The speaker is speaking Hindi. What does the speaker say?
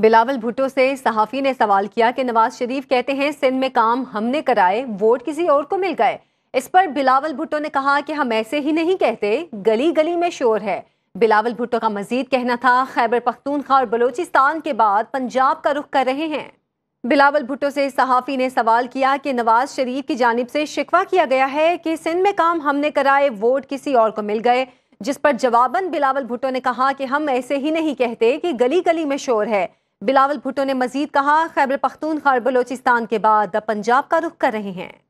बिलावल भुट्टो से सहाफ़ी ने सवाल किया कि नवाज शरीफ कहते हैं सिंध में काम हमने कराए वोट किसी और को मिल गए इस पर बिलावल भुट्टो ने कहा कि हम ऐसे ही नहीं कहते गली गली में शोर है बिलावल भुट्टो का मजीद कहना था खैबर पख्तूनखा और बलोचिस्तान के बाद पंजाब का रुख कर रहे हैं बिलावल भुट्टो से सहाफ़ी ने सवाल किया कि नवाज शरीफ की जानब से शिकवा किया गया है कि सिंध में काम हमने कराए वोट किसी और को मिल गए जिस पर जवाबन बिलावल भुट्टो ने कहा कि हम ऐसे ही नहीं कहते कि गली गली में शोर है बिलावल भुट्टो ने मजीद कहा खैबर खार बलोचिस्तान के बाद पंजाब का रुख कर रहे हैं